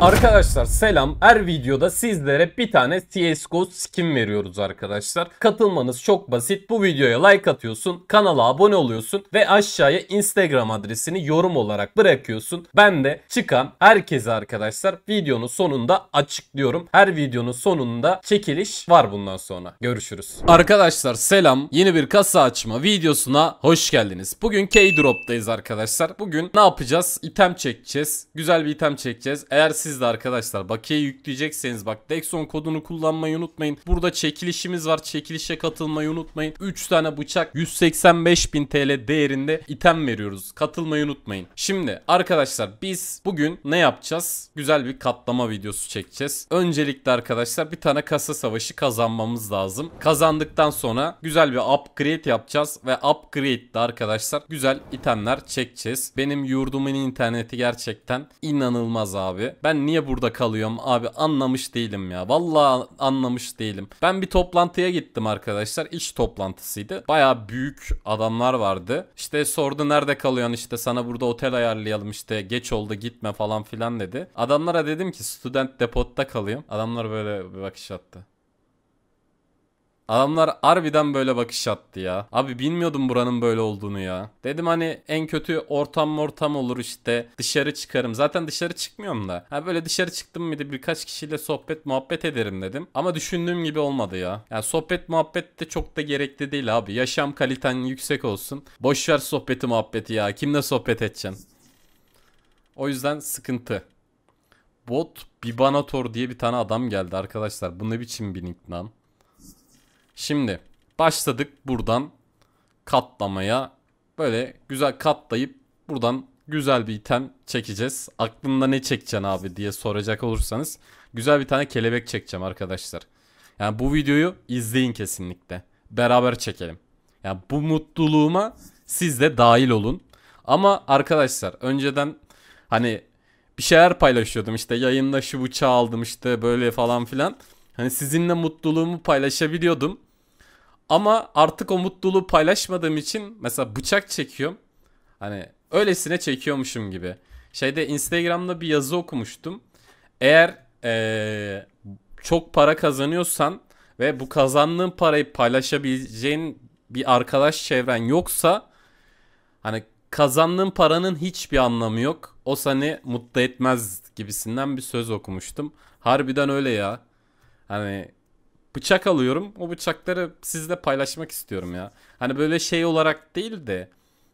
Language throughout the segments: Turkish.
Arkadaşlar selam. Her videoda sizlere bir tane CSGO skin veriyoruz arkadaşlar. Katılmanız çok basit. Bu videoya like atıyorsun, kanala abone oluyorsun ve aşağıya Instagram adresini yorum olarak bırakıyorsun. Ben de çıkan herkese arkadaşlar videonun sonunda açıklıyorum. Her videonun sonunda çekiliş var bundan sonra. Görüşürüz. Arkadaşlar selam. Yeni bir kasa açma videosuna hoş geldiniz. Bugün K-Drop'tayız arkadaşlar. Bugün ne yapacağız? İtem çekeceğiz. Güzel bir item çekeceğiz. Eğer siz de arkadaşlar. Bakiye yükleyecekseniz bak Dexon kodunu kullanmayı unutmayın. Burada çekilişimiz var. Çekilişe katılmayı unutmayın. 3 tane bıçak 185.000 TL değerinde item veriyoruz. Katılmayı unutmayın. Şimdi arkadaşlar biz bugün ne yapacağız? Güzel bir katlama videosu çekeceğiz. Öncelikle arkadaşlar bir tane kasa savaşı kazanmamız lazım. Kazandıktan sonra güzel bir upgrade yapacağız ve upgrade'de arkadaşlar güzel itemler çekeceğiz. Benim yurdumun interneti gerçekten inanılmaz abi. Ben ben niye burada kalıyorum abi anlamış değilim ya. Vallahi anlamış değilim. Ben bir toplantıya gittim arkadaşlar. İş toplantısıydı. Baya büyük adamlar vardı. İşte sordu nerede kalıyorsun işte sana burada otel ayarlayalım işte geç oldu gitme falan filan dedi. Adamlara dedim ki student depotta kalıyorum. Adamlar böyle bir bakış attı. Adamlar harbiden böyle bakış attı ya. Abi bilmiyordum buranın böyle olduğunu ya. Dedim hani en kötü ortam ortam olur işte. Dışarı çıkarım. Zaten dışarı çıkmıyorum da. Ha böyle dışarı çıktım mıydı birkaç kişiyle sohbet muhabbet ederim dedim. Ama düşündüğüm gibi olmadı ya. Yani sohbet muhabbet de çok da gerekli değil abi. Yaşam kaliten yüksek olsun. Boşver sohbeti muhabbeti ya. Kimle sohbet edeceksin? O yüzden sıkıntı. Bot Bibanator diye bir tane adam geldi arkadaşlar. Bu ne biçim bir nickname? Şimdi başladık buradan katlamaya. Böyle güzel katlayıp buradan güzel bir item çekeceğiz. Aklında ne çekeceksin abi diye soracak olursanız güzel bir tane kelebek çekeceğim arkadaşlar. Yani bu videoyu izleyin kesinlikle. Beraber çekelim. Yani bu mutluluğuma siz de dahil olun. Ama arkadaşlar önceden hani bir şeyler paylaşıyordum işte yayında şu bıçağı aldım işte böyle falan filan. Hani sizinle mutluluğumu paylaşabiliyordum. Ama artık o mutluluğu paylaşmadığım için mesela bıçak çekiyorum. Hani öylesine çekiyormuşum gibi. Şeyde Instagram'da bir yazı okumuştum. Eğer ee, çok para kazanıyorsan ve bu kazandığın parayı paylaşabileceğin bir arkadaş çevren yoksa hani kazandığın paranın hiçbir anlamı yok. O seni mutlu etmez gibisinden bir söz okumuştum. Harbiden öyle ya. Hani bıçak alıyorum. O bıçakları sizle paylaşmak istiyorum ya. Hani böyle şey olarak değil de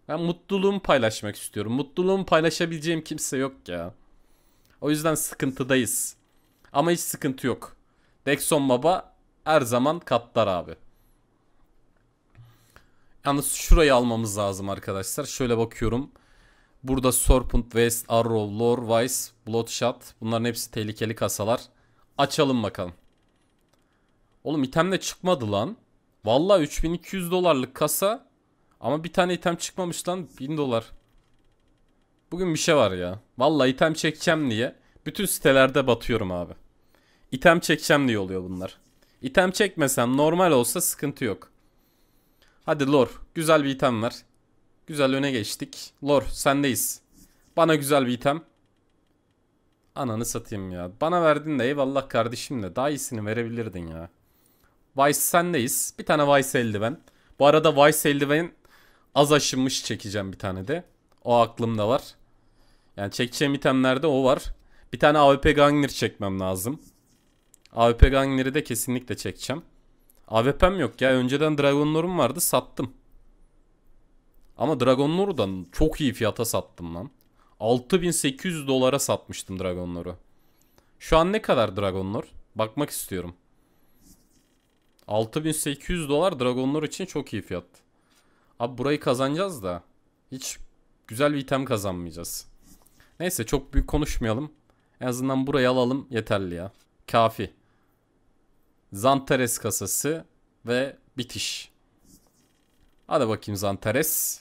ben mutluluğumu paylaşmak istiyorum. Mutluluğumu paylaşabileceğim kimse yok ya. O yüzden sıkıntıdayız. Ama hiç sıkıntı yok. Dexon Baba her zaman katlar abi. Yalnız şurayı almamız lazım arkadaşlar. Şöyle bakıyorum. Burada Sorpunt, West, Arrow, Lore, Vice, Bloodshot. Bunların hepsi tehlikeli kasalar. Açalım bakalım. Oğlum item de çıkmadı lan. Valla 3200 dolarlık kasa. Ama bir tane item çıkmamış lan 1000 dolar. Bugün bir şey var ya. Valla item çekeceğim diye. Bütün sitelerde batıyorum abi. İtem çekeceğim diye oluyor bunlar. İtem çekmesem normal olsa sıkıntı yok. Hadi lor. Güzel bir item var. Güzel öne geçtik. Lor sendeyiz. Bana güzel bir item. Ananı satayım ya. Bana verdin de eyvallah kardeşim de. Daha iyisini verebilirdin ya. Vice sendeyiz. Bir tane Vice eldiven. Bu arada Vice eldiven az aşınmış çekeceğim bir tane de. O aklımda var. Yani çekeceğim itemlerde o var. Bir tane AWP Gangner çekmem lazım. AWP Gangner'i de kesinlikle çekeceğim. AWP'm yok ya. Önceden Dragon Lord'um vardı sattım. Ama Dragon Lord'dan çok iyi fiyata sattım lan. 6800 dolara satmıştım Dragon Lord'u. Şu an ne kadar Dragon Lord? Bakmak istiyorum. 6800 dolar dragonlar için çok iyi fiyat. Abi burayı kazanacağız da hiç güzel bir item kazanmayacağız. Neyse çok büyük konuşmayalım. En azından burayı alalım yeterli ya. Kafi. Zantares kasası ve bitiş. Hadi bakayım Zantares.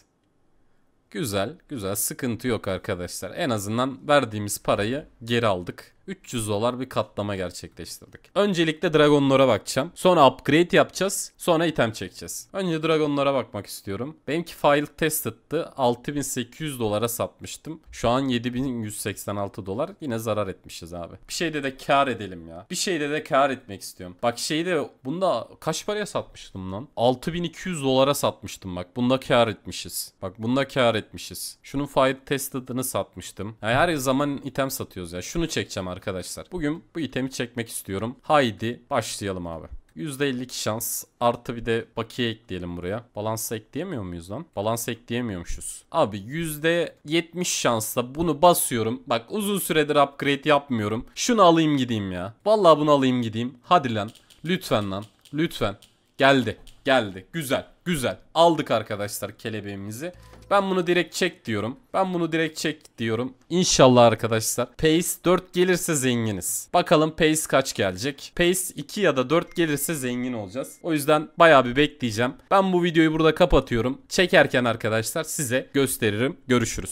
Güzel, güzel. Sıkıntı yok arkadaşlar. En azından verdiğimiz parayı geri aldık. 300 dolar bir katlama gerçekleştirdik. Öncelikle Dragonlara bakacağım. Sonra upgrade yapacağız. Sonra item çekeceğiz. Önce Dragonlara bakmak istiyorum. Benimki file test etti, 6800 dolara satmıştım. Şu an 7186 dolar. Yine zarar etmişiz abi. Bir şeyde de kar edelim ya. Bir şeyde de kar etmek istiyorum. Bak şeyde bunda kaç paraya satmıştım lan? 6200 dolara satmıştım bak. Bunda kar etmişiz. Bak bunda kar etmişiz. Şunun file tested'ını satmıştım. Yani her zaman item satıyoruz ya. Şunu çekeceğim arkadaşlar arkadaşlar. Bugün bu itemi çekmek istiyorum. Haydi başlayalım abi. %52 şans. Artı bir de bakiye ekleyelim buraya. Balans ekleyemiyor muyuz lan? Balansı ekleyemiyormuşuz. Abi %70 şansla bunu basıyorum. Bak uzun süredir upgrade yapmıyorum. Şunu alayım gideyim ya. Vallahi bunu alayım gideyim. Hadi lan. Lütfen lan. Lütfen. Geldi. Geldi. Güzel. Güzel. Aldık arkadaşlar kelebeğimizi. Ben bunu direkt çek diyorum. Ben bunu direkt çek diyorum. İnşallah arkadaşlar. Pace 4 gelirse zenginiz. Bakalım Pace kaç gelecek? Pace 2 ya da 4 gelirse zengin olacağız. O yüzden bayağı bir bekleyeceğim. Ben bu videoyu burada kapatıyorum. Çekerken arkadaşlar size gösteririm. Görüşürüz.